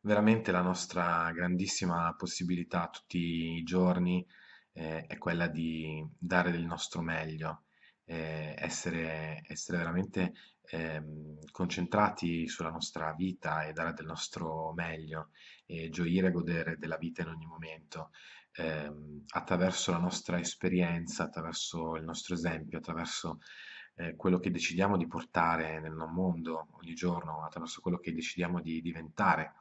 Veramente la nostra grandissima possibilità tutti i giorni, ehm, è quella di dare del nostro meglio, ehm, essere essere veramente, ehm, concentrati sulla nostra vita e dare del nostro meglio e gioire e godere della vita in ogni momento, ehm, attraverso la nostra esperienza, attraverso il nostro esempio, attraverso eh, quello che decidiamo di portare nel mondo ogni giorno, attraverso quello che decidiamo di diventare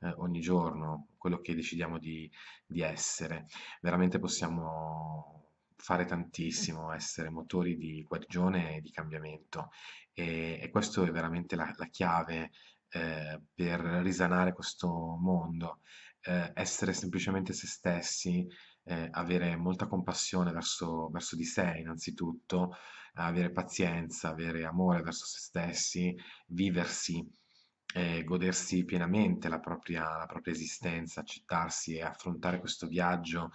eh, ogni giorno, quello che decidiamo di, di essere. Veramente possiamo fare tantissimo, essere motori di guarigione e di cambiamento e, e questa è veramente la, la chiave eh, per risanare questo mondo, eh, essere semplicemente se stessi, eh, avere molta compassione verso, verso, di sé innanzitutto, avere pazienza, avere amore verso se stessi, viversi, eh, godersi pienamente la propria, la propria, esistenza, accettarsi e affrontare questo viaggio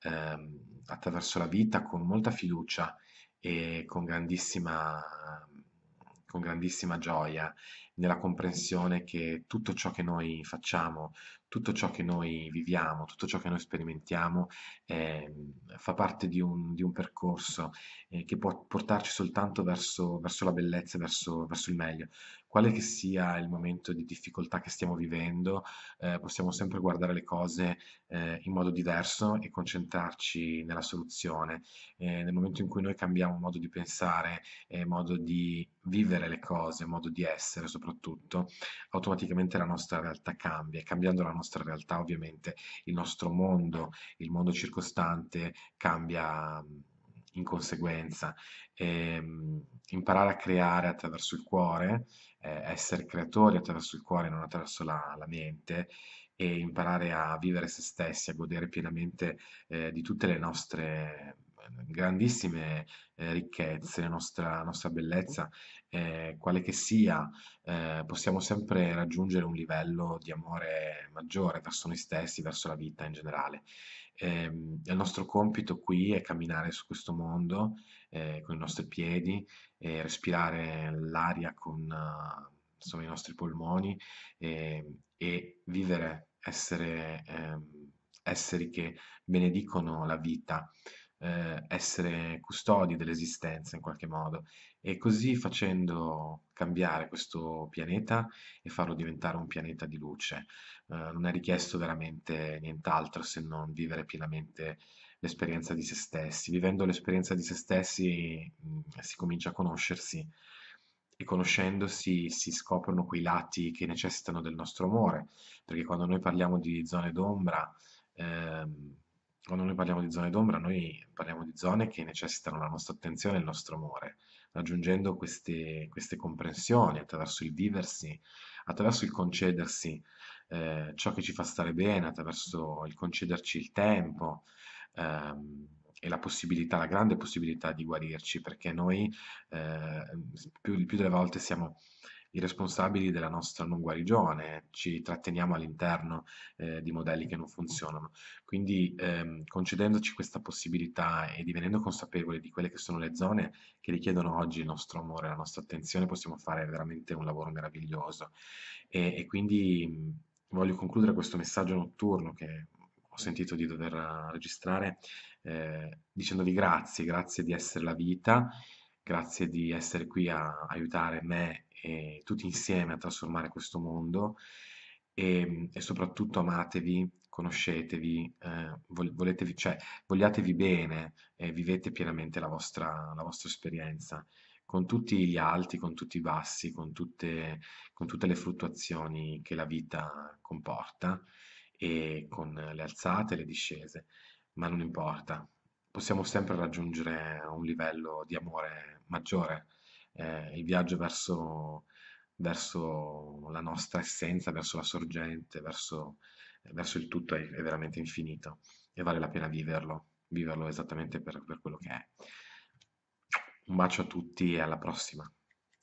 eh, attraverso la vita con molta fiducia e con grandissima, con grandissima gioia nella comprensione che tutto ciò che noi facciamo, tutto ciò che noi viviamo, tutto ciò che noi sperimentiamo eh, fa parte di un, di un percorso eh, che può portarci soltanto verso, verso la bellezza, verso, verso, il meglio. Quale che sia il momento di difficoltà che stiamo vivendo, eh, possiamo sempre guardare le cose eh, in modo diverso e concentrarci nella soluzione. Eh, nel momento in cui noi cambiamo modo di pensare, eh, modo di vivere le cose, modo di essere soprattutto, soprattutto, automaticamente la nostra realtà cambia. Cambiando la nostra realtà, ovviamente, il nostro mondo, il mondo circostante cambia mm, in conseguenza. E, ehm, imparare a creare attraverso il cuore, eh, essere creatori attraverso il cuore, non attraverso la, la, mente, e imparare a vivere se stessi, a godere pienamente eh, di tutte le nostre grandissime eh, ricchezze, nostra, nostra bellezza, eh, quale che sia, eh, possiamo sempre raggiungere un livello di amore maggiore verso noi stessi, verso la vita in generale. Ehm, il nostro compito qui è camminare su questo mondo eh, con i nostri piedi, respirare l'aria con insomma, i nostri polmoni ehm, e vivere, essere ehm, esseri che benedicano la vita, eh, essere custodi dell'esistenza in qualche modo e così facendo cambiare questo pianeta e farlo diventare un pianeta di luce. Eh, non è richiesto veramente nient'altro se non vivere pienamente l'esperienza di se stessi. Vivendo l'esperienza di se stessi mh, mm, si comincia a conoscersi e conoscendosi si scoprono quei lati che necessitano del nostro amore, perché quando noi parliamo di zone d'ombra, ehm, quando noi parliamo di zone d'ombra, noi parliamo di zone che necessitano la nostra attenzione e il nostro amore. Raggiungendo queste, queste comprensioni attraverso il viversi, attraverso il concedersi eh, ciò che ci fa stare bene, attraverso il concederci il tempo ehm, e la possibilità, la grande possibilità di guarirci, perché noi eh, più, più delle volte siamo i responsabili della nostra non guarigione, ci tratteniamo all'interno eh, di modelli che non funzionano. Quindi ehm, concedendoci questa possibilità e divenendo consapevoli di quelle che sono le zone che richiedono oggi il nostro amore, la nostra attenzione, possiamo fare veramente un lavoro meraviglioso. E, e quindi voglio concludere questo messaggio notturno che ho sentito di dover eh, registrare eh, dicendovi grazie, grazie di essere la vita, grazie di essere qui a aiutare me e tutti insieme a trasformare questo mondo e, ehm, e soprattutto amatevi, conoscetevi, eh, voletevi, cioè, vogliatevi bene e vivete pienamente la vostra, la vostra esperienza con tutti gli alti, con tutti i bassi, con tutte, con tutte le fluttuazioni che la vita comporta e con le alzate e le discese, ma non importa, possiamo sempre raggiungere un livello di amore maggiore eh, il viaggio verso, verso, la nostra essenza, verso la sorgente, verso, verso il tutto è, è, veramente infinito e vale la pena viverlo, viverlo esattamente per, per quello che è. Un bacio a tutti e alla prossima.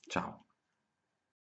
Ciao.